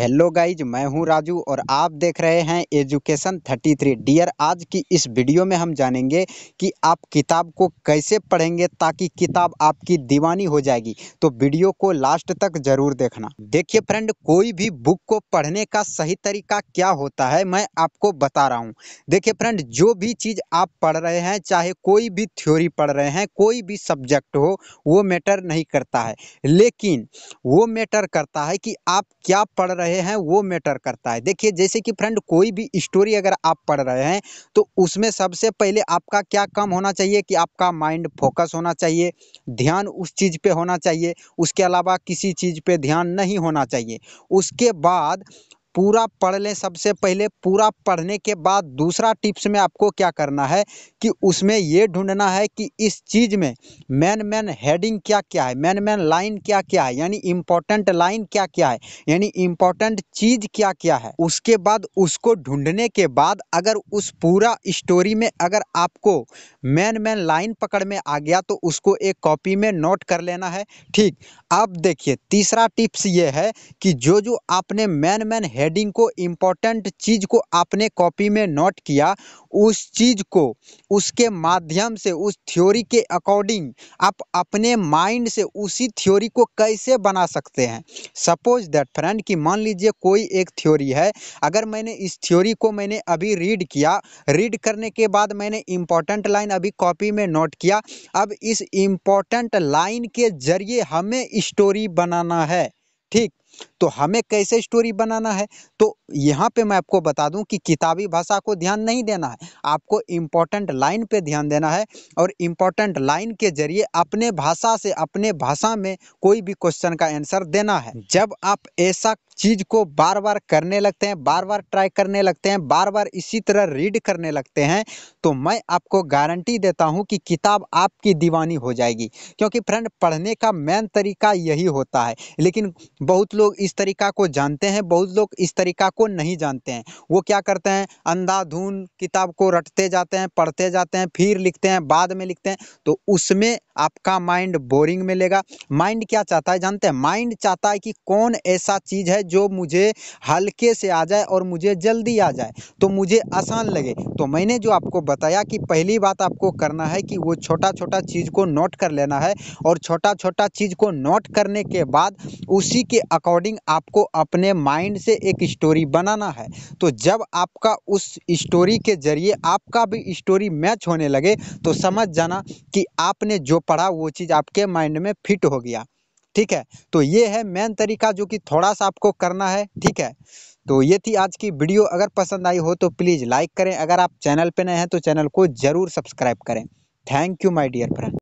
hello guys मैं हूं राजू और आप देख रहे हैं एजुकेशन 33 डियर आज की इस वीडियो में हम जानेंगे कि आप किताब को कैसे पढ़ेंगे ताकि किताब आपकी दीवानी हो जाएगी तो वीडियो को लास्ट तक जरूर देखना देखिए फ्रेंड कोई भी बुक को पढ़ने का सही तरीका क्या होता है मैं आपको बता रहा हूँ देखिए फ्रेंड जो भी चीज़ आप पढ़ रहे हैं चाहे कोई भी थ्योरी पढ़ रहे हैं कोई भी सब्जेक्ट हो वो मैटर नहीं करता है लेकिन वो मैटर करता है कि आप क्या पढ़ रहे रहे हैं वो मैटर करता है देखिए जैसे कि फ्रेंड कोई भी स्टोरी अगर आप पढ़ रहे हैं तो उसमें सबसे पहले आपका क्या काम होना चाहिए कि आपका माइंड फोकस होना चाहिए ध्यान उस चीज़ पे होना चाहिए उसके अलावा किसी चीज़ पे ध्यान नहीं होना चाहिए उसके बाद पूरा पढ़ लें सबसे पहले पूरा पढ़ने के बाद दूसरा टिप्स में आपको क्या करना है कि उसमें ये ढूंढना है कि इस चीज़ में मैन मैन हेडिंग क्या क्या है मैन मैन लाइन क्या क्या है यानी इम्पोर्टेंट लाइन क्या क्या है यानी इम्पोर्टेंट चीज़ क्या क्या है उसके बाद उसको ढूंढने के बाद अगर उस पूरा स्टोरी में अगर आपको मैन मैन लाइन पकड़ में आ गया तो उसको एक कॉपी में नोट कर लेना है ठीक अब देखिए तीसरा टिप्स ये है कि जो जो आपने मैन मैन हेडिंग को इम्पोर्टेंट चीज़ को आपने कॉपी में नोट किया उस चीज़ को उसके माध्यम से उस थ्योरी के अकॉर्डिंग आप अपने माइंड से उसी थ्योरी को कैसे बना सकते हैं सपोज दैट फ्रेंड कि मान लीजिए कोई एक थ्योरी है अगर मैंने इस थ्योरी को मैंने अभी रीड किया रीड करने के बाद मैंने इम्पोर्टेंट लाइन अभी कॉपी में नोट किया अब इस इम्पोर्टेंट लाइन के जरिए हमें स्टोरी बनाना है ठीक तो हमें कैसे स्टोरी बनाना है तो यहाँ पे मैं आपको बता दूं कि किताबी भाषा को ध्यान नहीं देना है आपको इम्पोर्टेंट लाइन पे ध्यान देना है और इम्पोर्टेंट लाइन के जरिए अपने भाषा से अपने भाषा में कोई भी क्वेश्चन का आंसर देना है जब आप ऐसा चीज़ को बार बार करने लगते हैं बार बार ट्राई करने लगते हैं बार बार इसी तरह रीड करने लगते हैं तो मैं आपको गारंटी देता हूँ कि किताब आपकी दीवानी हो जाएगी क्योंकि फ्रेंड पढ़ने का मेन तरीका यही होता है लेकिन बहुत लोग इस तरीका को जानते हैं बहुत लोग इस तरीका को नहीं जानते हैं वो क्या करते हैं अंधाधुन किताब को रटते जाते हैं पढ़ते जाते हैं फिर लिखते हैं बाद में लिखते हैं तो उसमें आपका माइंड बोरिंग में लेगा माइंड क्या चाहता है जानते हैं माइंड चाहता है कि कौन ऐसा चीज़ है जो मुझे हल्के से आ जाए और मुझे जल्दी आ जाए तो मुझे आसान लगे तो मैंने जो आपको बताया कि पहली बात आपको करना है कि वो छोटा छोटा चीज़ को नोट कर लेना है और छोटा छोटा चीज़ को नोट करने के बाद उसी के अकॉर्डिंग अकॉर्डिंग आपको अपने माइंड से एक स्टोरी बनाना है तो जब आपका उस स्टोरी के ज़रिए आपका भी स्टोरी मैच होने लगे तो समझ जाना कि आपने जो पढ़ा वो चीज़ आपके माइंड में फिट हो गया ठीक है तो ये है मेन तरीका जो कि थोड़ा सा आपको करना है ठीक है तो ये थी आज की वीडियो अगर पसंद आई हो तो प्लीज़ लाइक करें अगर आप चैनल पर नए हैं तो चैनल को ज़रूर सब्सक्राइब करें thank you my dear friend